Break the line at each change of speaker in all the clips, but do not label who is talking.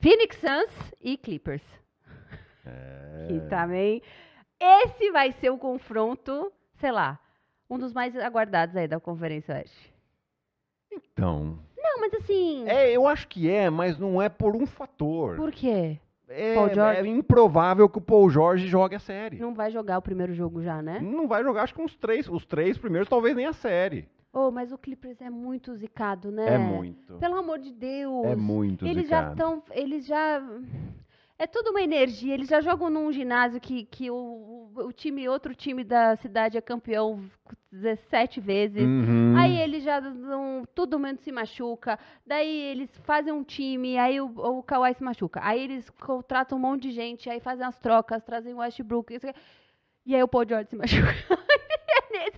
Phoenix Suns e Clippers. É... Que também. Esse vai ser o confronto, sei lá, um dos mais aguardados aí da Conferência Oeste.
Então.
Não, mas assim.
É, eu acho que é, mas não é por um fator. Por
quê? É, é,
improvável que o Paul George jogue
a série. Não vai jogar o primeiro jogo já, né?
Não vai jogar, acho que uns três. Os três primeiros, talvez nem a série.
Oh, mas o Clippers é muito zicado, né? É muito. Pelo amor de Deus. É muito eles zicado. já estão, eles já é tudo uma energia, eles já jogam num ginásio que, que o, o time, outro time da cidade é campeão 17 vezes. Uhum. Aí eles já não, todo mundo se machuca. Daí eles fazem um time, aí o, o Kawhi se machuca. Aí eles contratam um monte de gente, aí fazem as trocas, trazem o Westbrook. E aí o Paul George se machuca. É,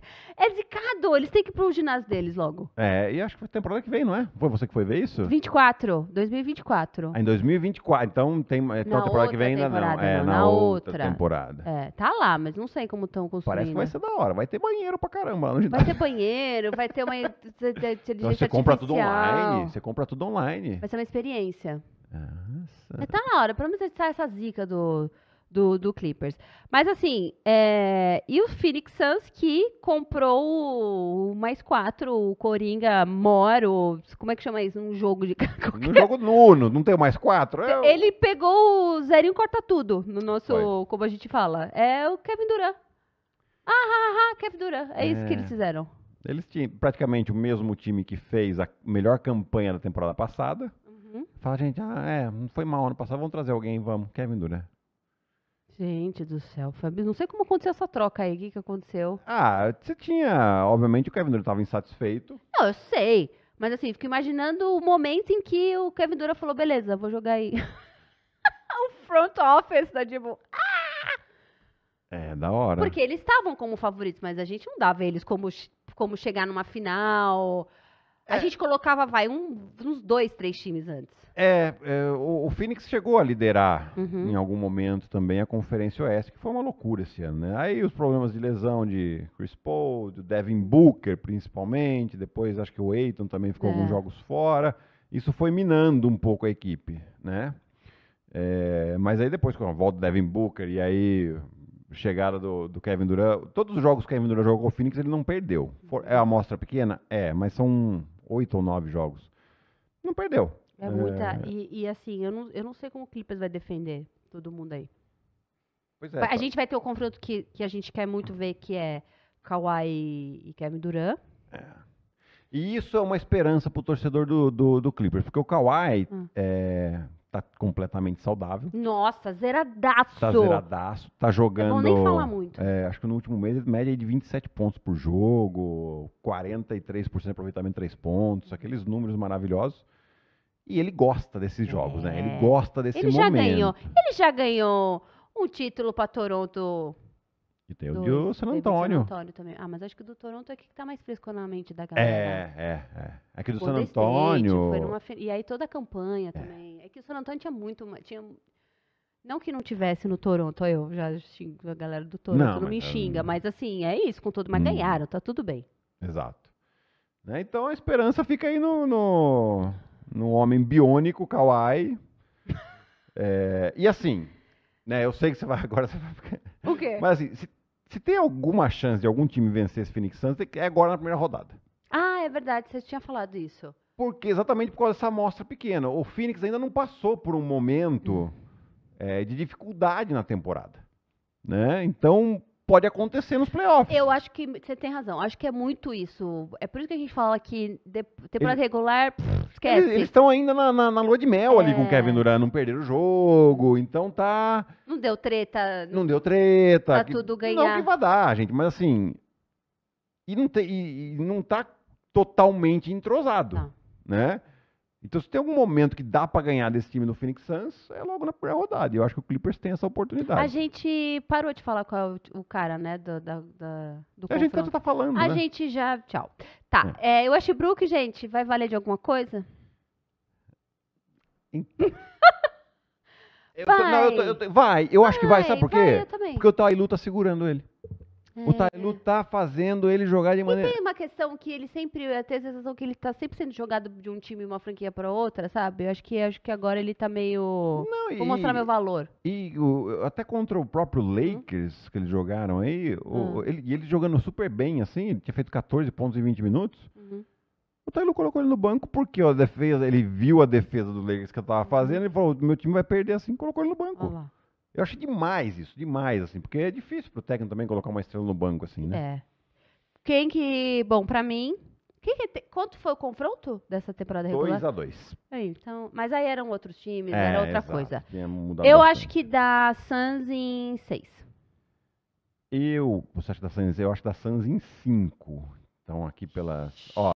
é zicado. Eles têm que ir pro ginásio deles logo.
É, e acho que foi temporada que vem, não é? Foi você que foi ver isso?
24, 2024. Ah,
em 2024. Então tem então na temporada que vem ainda não. É, não. É, na, na outra, outra, temporada.
É, tá lá, mas não sei como estão construindo. Parece que vai ser
da hora. Vai ter banheiro pra caramba lá no ginásio. Vai ter
banheiro, vai ter uma então, você compra tudo online. Você
compra tudo online. Vai
ser uma experiência. Nossa. É, tá na hora. Pelo menos essa zica do do, do Clippers. Mas assim, é... e o Phoenix Suns que comprou o mais quatro, o Coringa Moro, como é que chama isso? Um jogo de No jogo
Nuno, não tem mais quatro?
É... Ele pegou o Zerinho Corta Tudo no nosso, Foi. como a gente fala. É o Kevin Durant. Ah, ah, ah Kevin Durant. É, é isso que é. eles fizeram.
Eles tinham praticamente o mesmo time que fez a melhor campanha da temporada passada. Uhum.
Fala, gente, ah,
é, não foi mal ano passado, vamos trazer alguém, vamos. Kevin Durant.
Gente do céu, Fabi, não sei como aconteceu essa troca aí, o que, que aconteceu? Ah,
você tinha. Obviamente o Kevin Durant estava insatisfeito.
Não, eu sei. Mas assim, fico imaginando o momento em que o Kevin Durant falou: beleza, vou jogar aí. o front office da Dibu. Ah!
É, da hora. Porque
eles estavam como favoritos, mas a gente não dava eles como, como chegar numa final a é. gente colocava, vai, um, uns dois, três times antes.
É, é o, o, Phoenix chegou a liderar uhum. em algum momento também a Conferência Oeste, que foi uma loucura esse ano, né? Aí os problemas de lesão de Chris Paul, do Devin Booker principalmente, depois acho que o Aiton também ficou é. alguns jogos fora. Isso foi minando um pouco a equipe, né? É, mas aí depois, com a volta do Devin Booker e aí chegada do, do, Kevin Durant, todos os jogos que o Kevin Durant jogou com o Phoenix, ele não perdeu. For, é uma amostra pequena? É, mas são oito ou nove jogos.
Não perdeu. É muita. É... E, e, assim, eu não, eu não sei como o Clippers vai defender todo mundo aí. Pois é. A tá. gente vai ter o confronto que, que a gente quer muito ver, que é Kawhi e Kevin Durant. É.
E isso é uma esperança pro torcedor do, do, do Clippers, porque o Kawhi, hum. é, tá completamente saudável.
Nossa, zeradaço. Tá zeradaço,
tá é jogando. Não nem falar muito. É, acho que no último mês média de 27 pontos por jogo, 43% de aproveitamento de 3 pontos, aqueles números maravilhosos. E ele gosta desses jogos, é. né? Ele é. gosta desse ele momento. Ele já ganhou.
Ele já ganhou um título para Toronto.
E tem o do, San Antônio. San
Antônio também. Ah, mas acho que o do Toronto é que tá mais fresco na mente da é, galera. É,
é, é. Aqui
do San Antônio. State, e aí toda a campanha é. também. É que o San Antonio tinha muito. Tinha, não que não tivesse no Toronto, eu já xingo a galera do Toronto, não, não me ah, xinga, hum. mas assim, é isso, com tudo, mas hum. ganharam, tá tudo bem. Exato. Né,
então a esperança fica aí no, no, no homem biônico, Kawhi. é, e assim, né, eu sei que você vai agora. Você vai ficar... O quê? Mas assim, se, se, tem alguma chance de algum time vencer esse Phoenix Suns, é agora na primeira rodada.
Ah, é verdade, você tinha falado isso
porque exatamente por causa dessa amostra pequena. O Phoenix ainda não passou por um momento é, de dificuldade na temporada. Né? Então, pode acontecer nos
playoffs. Eu acho que você tem razão. Acho que é muito isso. É por isso que a gente fala que de, temporada regular, pff, esquece. Eles
estão ainda na, na, na, lua de mel é. ali com o é. Kevin Durant, não perderam o jogo, então tá...
Não deu treta.
Não deu treta. Tá que,
tudo é ganhar. Não que vai
dar, gente, mas assim... E não, te, e, e não tá totalmente entrosado. Não. Tá né? Então, se tem algum momento que dá para ganhar desse time do Phoenix Suns, é logo na primeira rodada. E eu acho que o Clippers tem essa oportunidade. A
gente parou de falar qual é o cara, né, do, da, da, do é, A gente tá falando, A né? gente já... Tchau. Tá, é. É, o Brook gente, vai valer de alguma coisa?
Então... eu não, eu eu vai, eu vai, acho que vai, sabe por quê? Vai, eu Porque o Ty tá segurando ele. O Tailu é, é. tá fazendo ele jogar de maneira. E tem
uma questão que ele sempre. Eu tenho a sensação que ele tá sempre sendo jogado de um time, uma franquia pra outra, sabe? Eu acho que, acho que agora ele tá meio. Não, Vou e, mostrar meu valor.
E o, até contra o próprio uhum. Lakers, uhum. que eles jogaram aí, uhum. ele, ele jogando super bem, assim, ele tinha feito 14 pontos em 20 minutos. Uhum. O Tailu colocou ele no banco porque a defesa, ele viu a defesa do Lakers que eu tava fazendo, uhum. e falou: meu time vai perder assim, colocou ele no banco. Olha lá. Eu achei demais isso, demais, assim, porque é difícil pro técnico também colocar uma estrela no banco, assim, né? É.
Quem que. Bom, pra mim. que é te- quanto foi o confronto dessa temporada regular? 2 a 2 É, então, mas aí eram outros times, é, era outra coisa. Eu acho que dá Suns em seis.
Eu, você acha da Suns? Eu acho da Suns em 5. Então, aqui pelas. Ó,